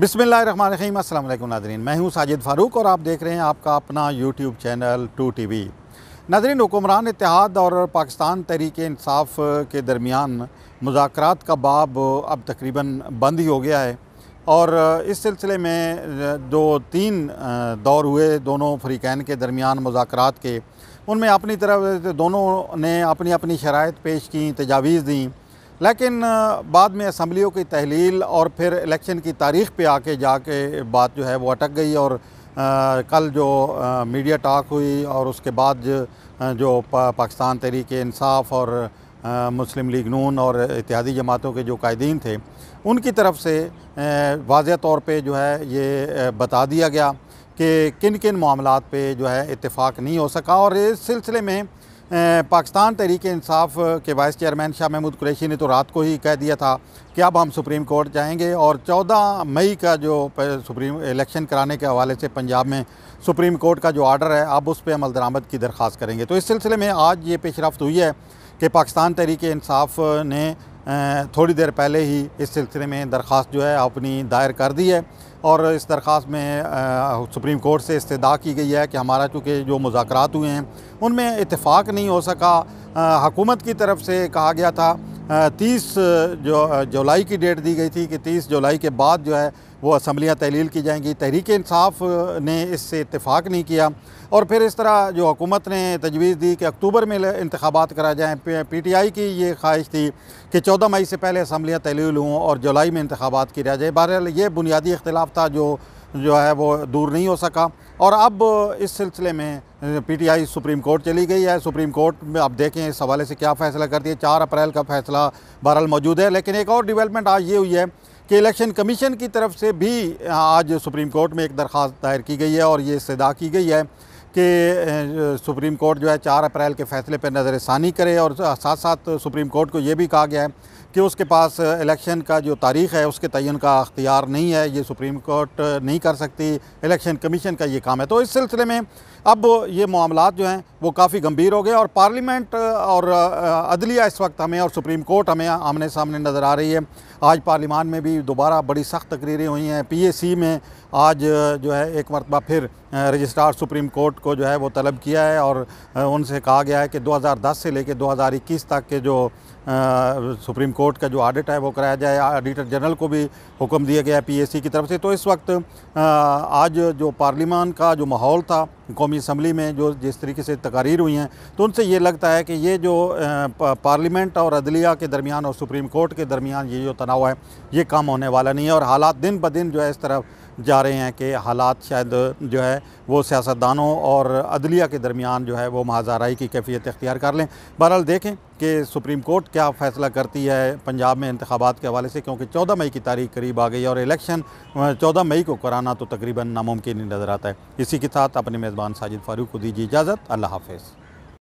बिसमिल्ल असल अल्लाम नादरीन मैं हूं साजिद फ़ारूक और आप देख रहे हैं आपका अपना YouTube channel two T V नादरीन हुक्मरान इतिहाद और पाकिस्तान तहरीक इंसाफ के दरमियान मुजाकर का बाब अब तकरीबन बंद ही हो गया है और इस सिलसिले में जो तीन दौर हुए दोनों फरीकैन के दरमियान मुजाकर के उनमें अपनी तरफ दोनों ने अपनी अपनी शराइ पेश की तजावीज़ दी लेकिन बाद में असम्बलियों की तहलील और फिर इलेक्शन की तारीख पे आके जाके बात जो है वो अटक गई और आ, कल जो आ, मीडिया टॉक हुई और उसके बाद जो, जो पा, पाकिस्तान तहरीक इंसाफ और आ, मुस्लिम लीग नून और इतिहादी जमातों के जो कायदीन थे उनकी तरफ से वाज तौर पर जो है ये बता दिया गया कि किन किन मामलों पे जो है इतफ़ाक़ नहीं हो सका और इस सिलसिले में पाकिस्तान तहरीक इंसाफ के वाइस चेयरमैन शाह महमूद कुरैशी ने तो रात को ही कह दिया था कि अब हम सुप्रीम कोर्ट जाएंगे और 14 मई का जो सुप्रीम इलेक्शन कराने के हवाले से पंजाब में सुप्रीम कोर्ट का जो आर्डर है अब उस पर अमल दरामद की दरख्वास्त करेंगे तो इस सिलसिले में आज ये पेशरफ हुई है कि पाकिस्तान तहरीक इंसाफ ने थोड़ी देर पहले ही इस सिलसिले में दरख्वास्त जो है अपनी दायर कर दी है और इस दरख्वास्त में सुप्रीम कोर्ट से इस्तः की गई है कि हमारा चूँकि जो मुजाकर हुए हैं उनमें इतफ़ाक़ नहीं हो सका हकूमत की तरफ से कहा गया था हाँ, तीस जो जुलाई की डेट दी गई थी कि तीस जुलाई के बाद जो है वो असम्बलियाँ तहलील की जाएंगी तहरीक इंसाफ ने इससे इतफाक़ नहीं किया और फिर इस तरह जो हुकूमत ने तजवीज़ दी कि अक्टूबर में इंतबात करा जाएँ पी टी आई की ये ख्वाहिश थी कि चौदह मई से पहले असम्बलियाँ तहलील हों और जुलाई में इंतबात किया जाए बहरहाल ये बुनियादी इख्तलाफ था जो जो है वो दूर नहीं हो सका और अब इस सिलसिले में पीटीआई सुप्रीम कोर्ट चली गई है सुप्रीम कोर्ट में अब देखें इस हवाले से क्या फ़ैसला करती है चार अप्रैल का फ़ैसला बहरहाल मौजूद है लेकिन एक और डेवलपमेंट आज ये हुई है कि इलेक्शन कमीशन की तरफ से भी आज सुप्रीम कोर्ट में एक दरख्वास्त दायर की गई है और ये इस्तः की गई है कि सुप्रीम कोर्ट जो है चार अप्रैल के फ़ैसले पर नज़रसानी करे और साथ साथ सुप्रीम कोर्ट को ये भी कहा गया है कि उसके पास इलेक्शन का जो तारीख है उसके तयन का अख्तियार नहीं है ये सुप्रीम कोर्ट नहीं कर सकती इलेक्शन कमीशन का ये काम है तो इस सिलसिले में अब ये मामला जो हैं वो काफ़ी गंभीर हो गए और पार्लियामेंट और अदलिया इस वक्त हमें और सुप्रीम कोर्ट हमें आमने सामने नज़र आ रही है आज पार्लियामान में भी दोबारा बड़ी सख्त तकरीरें हुई हैं पी में आज जो है एक मरतबा फिर रजिस्ट्रार सुप्रीम कोर्ट को जो है वो तलब किया है और उनसे कहा गया है कि 2010 से लेकर 2021 तक के जो सुप्रीम कोर्ट कोर्ट का जो ऑडिट है वो कराया जाए ऑडिटर जनरल को भी हुक्म दिया गया है पीएसी की तरफ से तो इस वक्त आज जो पार्लिमान का जो माहौल था कौमी असम्बली में जो जिस तरीके से तकारीर हुई हैं तो उनसे ये लगता है कि ये जो पार्लियामेंट और अदलिया के दरमियान और सुप्रीम कोर्ट के दरमियान ये जो तनाव है ये कम होने वाला नहीं है और हालात दिन ब दिन जो है इस तरफ जा रहे हैं कि हालात शायद जो है वो सियासतदानों और अदलिया के दरमियान जो है वो महाजाराई की कैफियत अख्तियार कर लें बहरहाल देखें कि सुप्रीम कोर्ट क्या फैसला करती है पंजाब में इंतबात के हवाले से क्योंकि 14 मई की तारीख करीब आ गई और इलेक्शन 14 मई को कराना तो तकरीबन नामुमकिन ही नज़र आता है इसी के साथ अपने मेज़बान साजिद फारूक को दीजिए इजाज़त अल्लाह हाफिज़